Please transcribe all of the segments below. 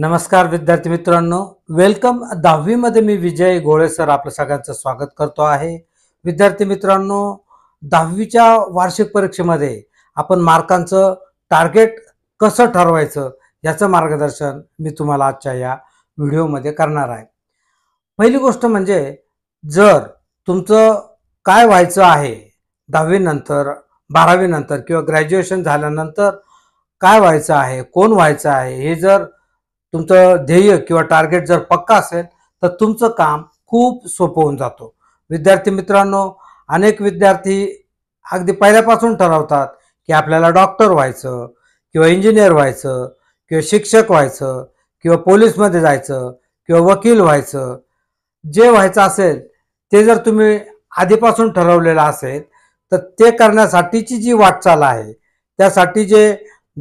नमस्कार विद्यार्थी मित्रांनो वेलकम दहावीमध्ये मी विजय गोळे सर आपलं सगळ्यांचं स्वागत करतो आहे विद्यार्थी मित्रांनो दहावीच्या वार्षिक परीक्षेमध्ये आपण मार्कांचं टार्गेट कसं ठरवायचं याचं मार्गदर्शन मी तुम्हाला आजच्या या व्हिडिओमध्ये करणार आहे पहिली गोष्ट म्हणजे जर तुमचं काय व्हायचं आहे दहावीनंतर बारावीनंतर किंवा ग्रॅज्युएशन झाल्यानंतर काय व्हायचं आहे कोण व्हायचं आहे हे जर तुमचं ध्येय किंवा टार्गेट जर पक्का असेल तर तुमचं काम खूप सोपं होऊन जातो विद्यार्थी मित्रांनो अनेक विद्यार्थी अगदी पहिल्यापासून ठरवतात की आपल्याला डॉक्टर व्हायचं किंवा इंजिनियर व्हायचं किंवा शिक्षक व्हायचं किंवा पोलीसमध्ये जायचं किंवा वकील व्हायचं जे व्हायचं असेल ते जर तुम्ही आधीपासून ठरवलेलं असेल तर ते करण्यासाठीची जी वाटचाल आहे त्यासाठी जे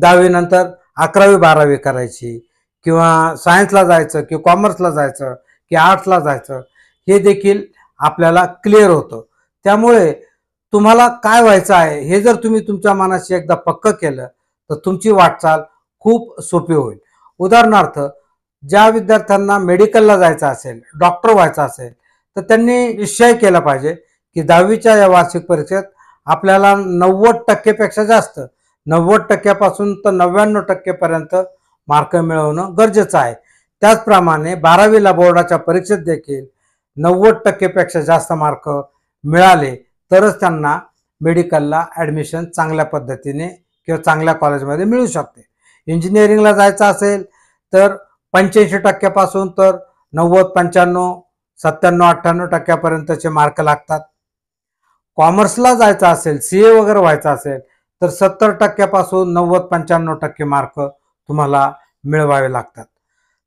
दहावीनंतर अकरावी बारावी करायची किंवा सायन्सला जायचं किंवा कॉमर्सला जायचं की आर्ट्सला जायचं हे देखील आपल्याला क्लिअर होतं त्यामुळे तुम्हाला काय व्हायचं आहे हे जर तुम्ही तुमच्या मनाशी एकदा पक्क केलं तर तुमची वाटचाल खूप सोपी होईल उदाहरणार्थ ज्या विद्यार्थ्यांना मेडिकलला जायचं असेल डॉक्टर व्हायचं असेल तर त्यांनी निश्चय केला पाहिजे की दहावीच्या या वार्षिक परीक्षेत आपल्याला नव्वद टक्केपेक्षा जास्त नव्वद टक्क्यापासून तर नव्याण्णव टक्केपर्यंत मार्क मिळवणं गरजेचं आहे त्याचप्रमाणे बारावीला बोर्डाच्या परीक्षेत देखील नव्वद टक्केपेक्षा जास्त मार्क मिळाले तरच त्यांना मेडिकलला ॲडमिशन चांगल्या पद्धतीने किंवा चांगल्या कॉलेजमध्ये मिळू शकते इंजिनिअरिंगला जायचं असेल तर पंच्याऐंशी टक्क्यापासून तर नव्वद पंच्याण्णव सत्त्याण्णव अठ्ठ्याण्णव टक्क्यापर्यंतचे मार्क लागतात कॉमर्सला जायचं असेल सी ए वगैरे व्हायचं असेल तर सत्तर टक्क्यापासून नव्वद पंच्याण्णव टक्के मार्क तुम्हाला मिळवावे लागतात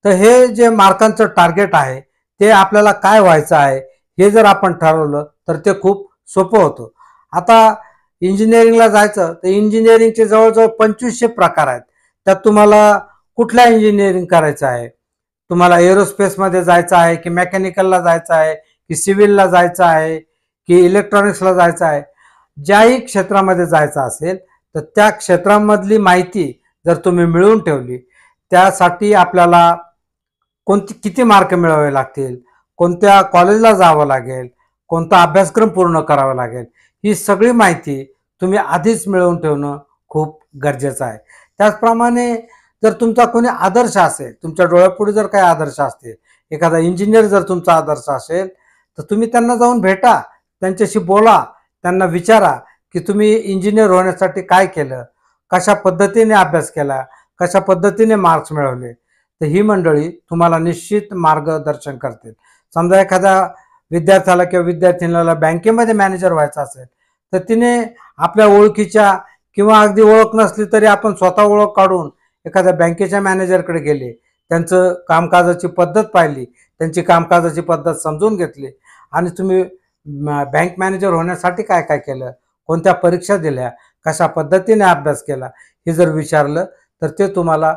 तर हे जे मार्कांचं टार्गेट आहे ते आपल्याला काय व्हायचं आहे हे जर आपण ठरवलं तर ते खूप सोपं होतं आता इंजिनिअरिंगला जायचं तर इंजिनिअरिंगचे जवळजवळ पंचवीसशे प्रकार आहेत त्यात तुम्हाला कुठल्या इंजिनिअरिंग करायचं आहे तुम्हाला एरोस्पेसमध्ये जायचं आहे की मेकॅनिकलला जायचं आहे की सिव्हिलला जायचं आहे की इलेक्ट्रॉनिक्सला जायचं आहे ज्याही क्षेत्रामध्ये जायचं असेल तर त्या क्षेत्रामधली माहिती जर तुम्ही मिळवून ठेवली त्यासाठी आपल्याला कोणती किती मार्क मिळावे लागतील कोणत्या कॉलेजला जावं लागेल कोणता अभ्यासक्रम पूर्ण करावा लागेल ही सगळी माहिती तुम्ही आधीच मिळवून ठेवणं खूप गरजेचं आहे त्याचप्रमाणे जर तुमचा कोणी आदर्श असेल तुमच्या डोळ्यापुढे जर काही आदर्श असतील एखादा इंजिनियर जर तुमचा आदर्श असेल तर तुम्ही त्यांना जाऊन भेटा त्यांच्याशी बोला त्यांना विचारा की तुम्ही इंजिनियर होण्यासाठी काय केलं कशा पद्धतीने अभ्यास केला कशा पद्धतीने मार्क्स मिळवले तर ही मंडळी तुम्हाला निश्चित मार्गदर्शन करतील समजा एखादा विद्यार्थ्याला किंवा विद्यार्थिनीला बँकेमध्ये मॅनेजर व्हायचा असेल तर तिने आपल्या ओळखीच्या किंवा अगदी ओळख नसली तरी आपण स्वतः ओळख काढून एखाद्या बँकेच्या मॅनेजरकडे गेले त्यांचं कामकाजाची पद्धत पाहिली त्यांची कामकाजाची पद्धत समजून घेतली आणि तुम्ही बँक मॅनेजर होण्यासाठी काय काय केलं कोणत्या परीक्षा दिल्या कशा पद्धतीने अभ्यास केला हे जर विचारलं तर ते तुम्हाला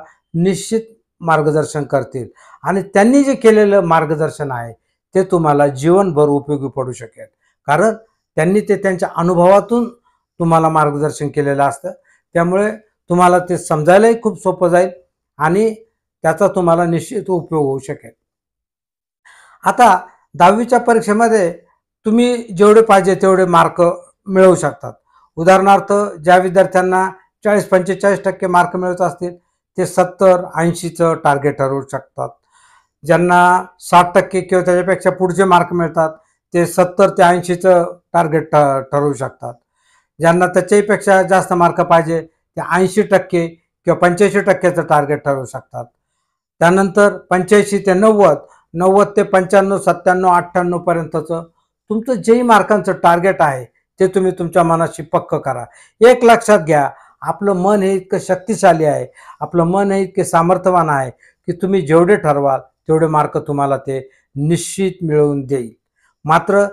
निश्चित मार्गदर्शन करतील आणि त्यांनी जे केलेलं मार्गदर्शन आहे ते तुम्हाला जीवनभर उपयोगी पडू शकेल कारण त्यांनी ते त्यांच्या अनुभवातून तुम्हाला मार्गदर्शन केलेलं असतं त्यामुळे तुम्हाला ते समजायलाही खूप सोपं जाईल आणि त्याचा तुम्हाला निश्चित उपयोग होऊ शकेल आता दहावीच्या परीक्षेमध्ये तुम्ही जेवढे पाहिजे तेवढे मार्क मिळवू शकतात उदाहरणार्थ ज्या विद्यार्थ्यांना चाळीस पंचेचाळीस टक्के मार्क मिळत असतील ते सत्तर ऐंशीचं टार्गेट ठरवू शकतात ज्यांना साठ टक्के किंवा त्याच्यापेक्षा पुढचे मार्क मिळतात ते सत्तर ते ऐंशीचं टार्गेट ठ ठरवू शकतात ज्यांना त्याच्याहीपेक्षा जास्त मार्क पाहिजे ते ऐंशी टक्के किंवा पंच्याऐंशी टक्क्याचं टार्गेट ठरवू शकतात त्यानंतर पंच्याऐंशी ते नव्वद नव्वद ते पंच्याण्णव सत्त्याण्णव अठ्ठ्याण्णवपर्यंतचं तुमचं जेही मार्कांचं टार्गेट आहे ते तुम्ही तुमच्या मनाशी पक्क करा एक लक्षात घ्या आपलं मन हे इतकं शक्तिशाली आहे आपलं मन हे इतके सामर्थ्यवान आहे की तुम्ही जेवढे ठरवाल तेवढे मार्क तुम्हाला ते निश्चित मिळवून देईल मात्र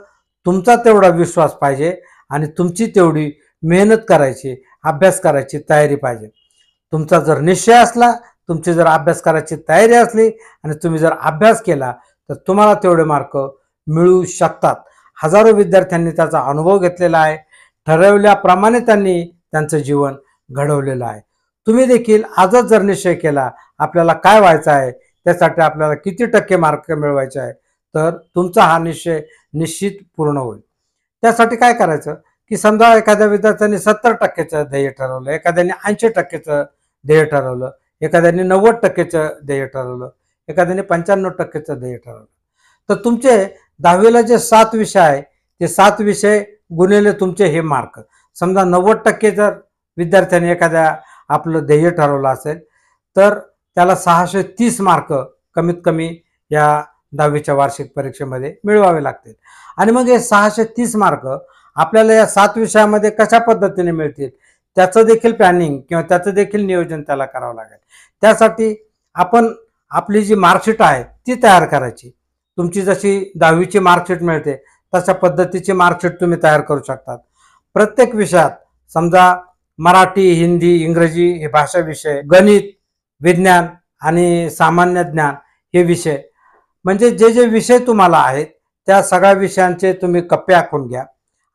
तुमचा तेवढा विश्वास पाहिजे आणि तुमची तेवढी मेहनत करायची अभ्यास करायची तयारी पाहिजे तुमचा जर निश्चय असला तुमची जर अभ्यास करायची तयारी असली आणि तुम्ही जर अभ्यास केला तर तुम्हाला तेवढे मार्क मिळू शकतात हजारो विद्यार्थ्यांनी त्याचा अनुभव घेतलेला आहे ठरवल्याप्रमाणे त्यांनी त्यांचं जीवन घडवलेलं आहे तुम्ही देखील आजच जर निश्चय केला आपल्याला काय व्हायचं आहे त्यासाठी आपल्याला किती टक्के मार्क मिळवायचे आहे तर तुमचा हा निश्चय निश्चित पूर्ण होईल त्यासाठी काय करायचं की समजा एखाद्या विद्यार्थ्याने सत्तर टक्केचं ध्येय ठरवलं एखाद्याने ऐंशी टक्केचं ध्येय ठरवलं एखाद्याने नव्वद टक्केचं ध्येय ठरवलं एखाद्याने पंच्याण्णव टक्केचं ध्येय ठरवलं तर तुमचे दहावीला जे सात विषय आहे ते सात विषय गुन्हेले तुमचे हे मार्क समजा नव्वद टक्के जर विद्यार्थ्याने एखाद्या आपलं ध्येय ठरवलं असेल तर त्याला सहाशे तीस मार्क कमीत कमी या दहावीच्या वार्षिक परीक्षेमध्ये मिळवावे लागतील आणि मग हे सहाशे तीस मार्क आपल्याला या सात विषयामध्ये कशा पद्धतीने मिळतील त्याचं देखील प्लॅनिंग किंवा त्याचं देखील नियोजन त्याला करावं लागेल त्यासाठी आपण आपली जी मार्कशीट आहे ती तयार करायची तुमची जशी दहावीची मार्कशीट मिळते तशा पद्धतीची मार्कशीट तुम्ही तयार करू शकतात प्रत्येक विषयात समजा मराठी हिंदी इंग्रजी हे भाषा विषय गणित विज्ञान आणि सामान्य ज्ञान हे विषय म्हणजे जे जे विषय तुम्हाला आहेत त्या सगळ्या विषयांचे तुम्ही कप्पे आखून घ्या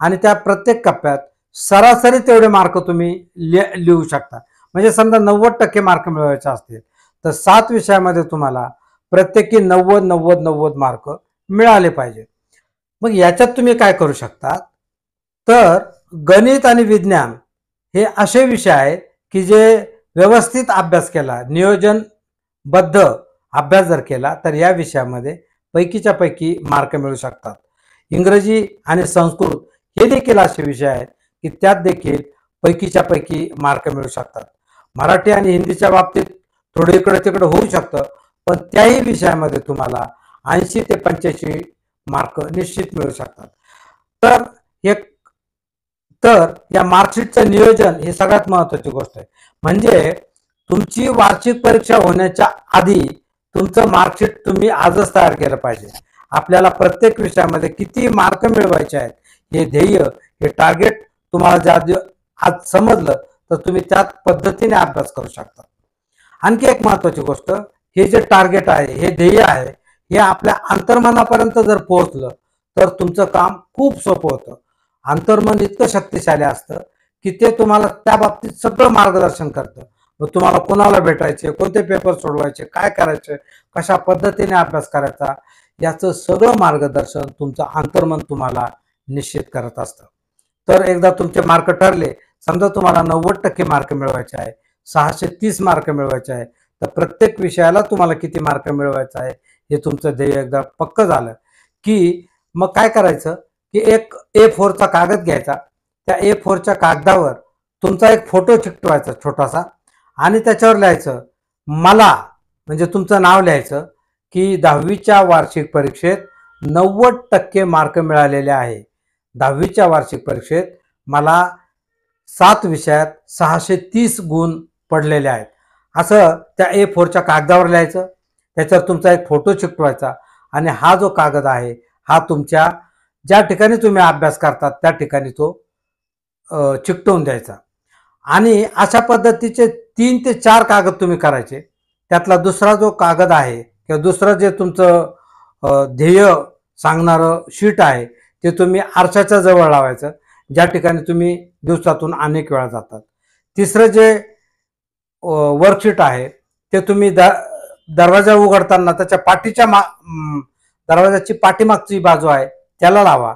आणि त्या प्रत्येक कप्प्यात सरासरी तेवढे मार्क तुम्ही लिहू शकता म्हणजे समजा नव्वद टक्के मार्क मिळवायचे असतील तर सात विषयामध्ये तुम्हाला प्रत्येकी नव्वद नव्वद नव्वद मार्क मिळाले पाहिजे मग याच्यात तुम्ही काय करू शकता तर गणित आणि विज्ञान हे असे विषय आहेत की जे व्यवस्थित अभ्यास केला नियोजनबद्ध अभ्यास जर केला तर या विषयामध्ये पैकीच्या पैकी मार्क मिळू शकतात इंग्रजी आणि संस्कृत हे देखील असे विषय आहेत की त्यात देखील पैकीच्या पैकी मार्क मिळू शकतात मराठी आणि हिंदीच्या बाबतीत थोडं इकडं तिकडं होऊ शकतं पण त्याही विषयामध्ये तुम्हाला ऐंशी ते पंच्याऐंशी मार्क निश्चित मिळू शकतात तर एक तर या मार्कशीटचं नियोजन हे सगळ्यात महत्वाची गोष्ट आहे म्हणजे तुमची वार्षिक परीक्षा होण्याच्या आधी तुमचं मार्कशीट तुम्ही आजच तयार केलं पाहिजे आपल्याला प्रत्येक विषयामध्ये किती मार्क मिळवायचे आहेत हे ध्येय हे टार्गेट तुम्हाला ज्या आज समजलं तर तुम्ही त्याच पद्धतीने अभ्यास करू शकता आणखी एक महत्वाची गोष्ट हे जे टार्गेट आहे हे ध्येय आहे हे आपल्या अंतर्मनापर्यंत जर पोहोचलं तर तुमचं काम खूप सोपं होतं अंतर्मन इतकं शक्तिशाली असतं की ते तुम्हाला त्या बाबतीत सगळं मार्गदर्शन करतं मग तुम्हाला कोणाला भेटायचे कोणते पेपर सोडवायचे काय करायचे कशा पद्धतीने अभ्यास करायचा याचं सगळं मार्गदर्शन तुमचं अंतर्मन तुम्हाला निश्चित करत असतं तर एकदा तुमचे मार्क ठरले समजा तुम्हाला नव्वद टक्के मार्क मिळवायचे आहे सहाशे तीस मार्क मिळवायचे आहे तर प्रत्येक विषयाला तुम्हाला किती मार्क मिळवायचा आहे हे तुमचं ध्येय एकदा पक्क झालं की मग काय करायचं की एक ए फोरचा कागद घ्यायचा त्या ए फोरच्या कागदावर तुमचा एक फोटो चिकटवायचा छोटासा आणि त्याच्यावर लिहायचं मला म्हणजे तुमचं नाव लिहायचं की दहावीच्या वार्षिक परीक्षेत नव्वद टक्के मार्क मिळालेले आहे दहावीच्या वार्षिक परीक्षेत मला सात विषयात सहाशे तीस गुण पडलेले आहेत असं त्या ए फोरच्या कागदावर लिहायचं त्याच्यावर तुमचा एक फोटो चिकटवायचा आणि हा जो कागद आहे हा तुमच्या ज्या ठिकाणी तुम्ही अभ्यास करतात त्या ठिकाणी तो चिकटवून द्यायचा आणि अशा पद्धतीचे तीन ते चार कागद तुम्ही करायचे त्यातला दुसरा जो कागद आहे किंवा दुसरं जे तुमचं ध्येय सांगणारं शीट आहे ते तुम्ही आरशाच्या जवळ लावायचं ज्या ठिकाणी तुम्ही दिवसातून अनेक वेळा जातात तिसरं जे वर्कशीट आहे ते तुम्ही दरवाजा उघडताना त्याच्या पाठीच्या मा दरवाजाची पाठीमागची बाजू आहे त्याला लावा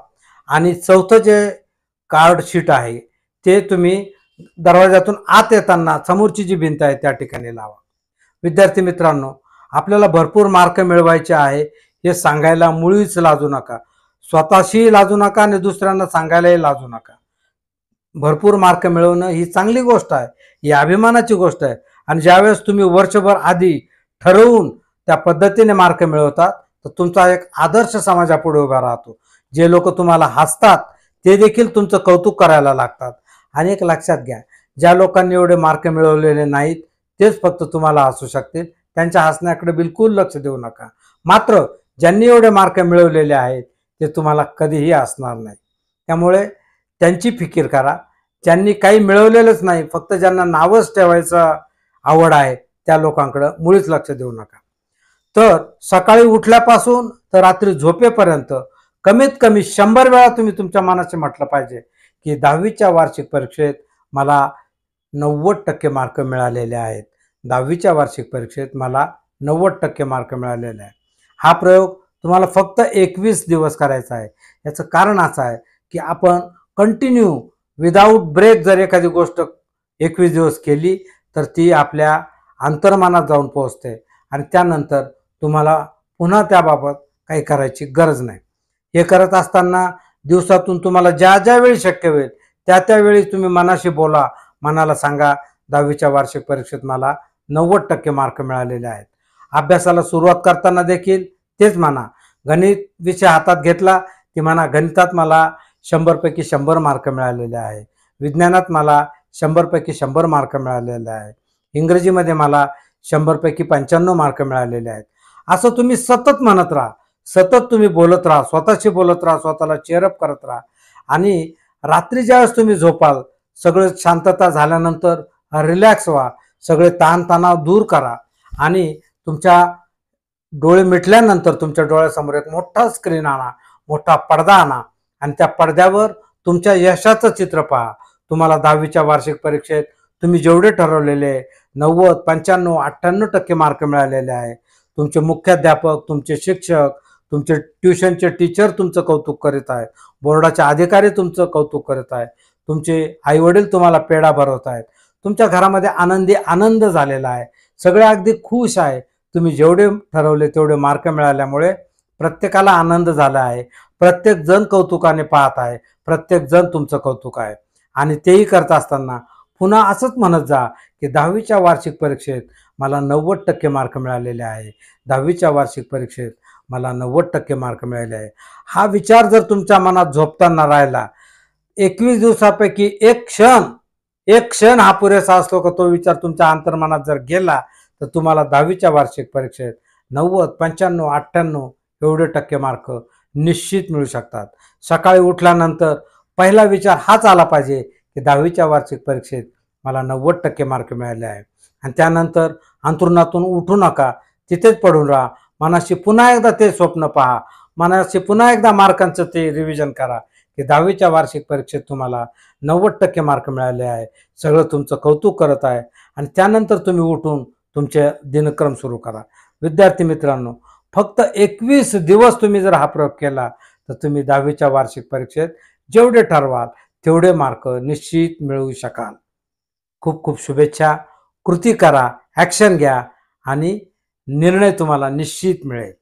आणि चौथं जे कार्ड शीट आहे ते तुम्ही दरवाजातून आत येताना समोरची जी भिंत आहे त्या ठिकाणी लावा विद्यार्थी मित्रांनो आपल्याला भरपूर मार्क मिळवायचे आहे हे सांगायला मुळीच लाजू नका स्वतःशीही लाजू नका आणि दुसऱ्यांना सांगायलाही लाजू नका भरपूर मार्क मिळवणं ही चांगली गोष्ट आहे ही अभिमानाची गोष्ट आहे आणि ज्यावेळेस तुम्ही वर्षभर आधी ठरवून त्या पद्धतीने मार्क मिळवतात तर तुमचा एक आदर्श समाजापुढे उभा राहतो जे लोक तुम्हाला हसतात ते देखील तुमचं कौतुक करायला लागतात आणि एक लक्षात घ्या ज्या लोकांनी एवढे मार्क मिळवलेले नाहीत तेच फक्त तुम्हाला हसू शकतील त्यांच्या हसण्याकडे बिलकुल लक्ष देऊ नका मात्र ज्यांनी एवढे मार्क मिळवलेले आहेत ते तुम्हाला कधीही असणार नाही त्यामुळे त्यांची फिकीर करा ज्यांनी काही मिळवलेलंच नाही फक्त ज्यांना नावच ठेवायचं आवड आहे त्या लोकांकडं मुळीच लक्ष देऊ नका तर सकाळी उठल्यापासून तर रात्री झोपेपर्यंत कमीत कमी शंभर वेळा तुम्ही तुमच्या मनाचे म्हटलं पाहिजे की दहावीच्या वार्षिक परीक्षेत मला नव्वद टक्के मार्क मिळालेले आहेत दहावीच्या वार्षिक परीक्षेत मला नव्वद टक्के मार्क मिळालेले आहेत हा प्रयोग तुम्हाला फक्त एकवीस दिवस करायचा आहे याचं कारण असं आहे की आपण कंटिन्यू विदाऊट ब्रेक जर एखादी गोष्ट एकवीस दिवस केली तर ती आपल्या अंतर्मानात जाऊन पोहोचते आणि त्यानंतर तुम्हाला पुन्हा त्याबाबत काही करायची गरज नाही हे करत असताना दिवसातून तुम्हाला ज्या ज्या वेळी शक्य होईल त्या त्यावेळी तुम्ही मनाशी बोला मनाला सांगा दहावीच्या वार्षिक परीक्षेत मला नव्वद टक्के मार्क मिळालेले आहेत अभ्यासाला सुरुवात करताना देखील तेच म्हणा गणित विषय हातात घेतला ती म्हणा गणितात मला शंभरपैकी शंभर मार्क मिळालेले आहे विज्ञानात मला शंभरपैकी शंभर मार्क मिळालेले आहे इंग्रजीमध्ये मला शंभरपैकी पंच्याण्णव मार्क मिळालेले आहेत असं तुम्ही सतत म्हणत राहा सतत तुम्ही बोलत राहा स्वतःशी बोलत राहा स्वतःला चेअरअप करत राहा आणि रात्री ज्यावेळेस तुम्ही झोपाल सगळं शांतता झाल्यानंतर रिलॅक्स व्हा सगळे ताणतणाव दूर करा आणि तुमच्या डोळे मिटल्यानंतर तुमच्या डोळ्यासमोर एक मोठा स्क्रीन आणा मोठा पडदा आणा आणि त्या पडद्यावर तुमच्या यशाचं चित्र पहा तुम्हाला दहावीच्या वार्षिक परीक्षेत तुम्ही जेवढे ठरवलेले नव्वद पंच्याण्णव अठ्ठ्याण्णव टक्के मार्क मिळालेले आहे तुमचे मुख्याध्यापक तुमचे शिक्षक तुमचे ट्युशनचे टीचर तुमचं कौतुक करीत आहेत बोर्डाचे अधिकारी तुमचं कौतुक करीत आहेत तुमचे आईवडील तुम्हाला पेढा भरवत आहेत तुमच्या घरामध्ये आनंदी आनंद झालेला आहे सगळे अगदी खुश आहे तुम्ही जेवढे ठरवले तेवढे मार्क मिळाल्यामुळे प्रत्येकाला आनंद झाला आहे प्रत्येक जण कौतुकाने पाहत आहे प्रत्येक जण तुमचं कौतुक आहे आणि तेही करत असताना पुन्हा असंच म्हणत जा की दहावीच्या वार्षिक परीक्षेत मला नव्वद टक्के मार्क मिळालेले आहे दहावीच्या वार्षिक परीक्षेत मला नव्वद टक्के मार्क मिळाले आहे हा विचार जर तुमच्या मनात झोपताना राहिला एकवीस दिवसापैकी एक क्षण एक क्षण हा पुरेसा असतो का तो विचार तुमच्या अंतर्मनात जर गेला तर तुम्हाला दहावीच्या वार्षिक परीक्षेत नव्वद पंच्याण्णव अठ्ठ्याण्णव एवढे टक्के मार्क निश्चित मिळू शकतात सकाळी उठल्यानंतर पहिला विचार हाच आला पाहिजे की दहावीच्या वार्षिक परीक्षेत मला नव्वद टक्के मार्क मिळाले आहे आणि त्यानंतर अंतरुणातून उठू नका तिथेच पडून राहा मनाशी पुन्हा एकदा ते स्वप्न पहा मनाशी पुन्हा एकदा मार्कांचं ते रिव्हिजन करा की दहावीच्या वार्षिक परीक्षेत तुम्हाला नव्वद टक्के मार्क मिळाले आहे सगळं तुमचं कौतुक करत आहे आणि त्यानंतर तुम्ही उठून तुमचे दिनक्रम सुरू करा विद्यार्थी मित्रांनो फक्त एकवीस दिवस तुम्ही जर हा प्रयोग केला तर तुम्ही दहावीच्या वार्षिक परीक्षेत जेवढे ठरवाल तेवढे मार्क निश्चित मिळवू शकाल खूप खूप शुभेच्छा कृती करा ॲक्शन घ्या आणि निर्णय तुम्हाला निश्चित मिळेल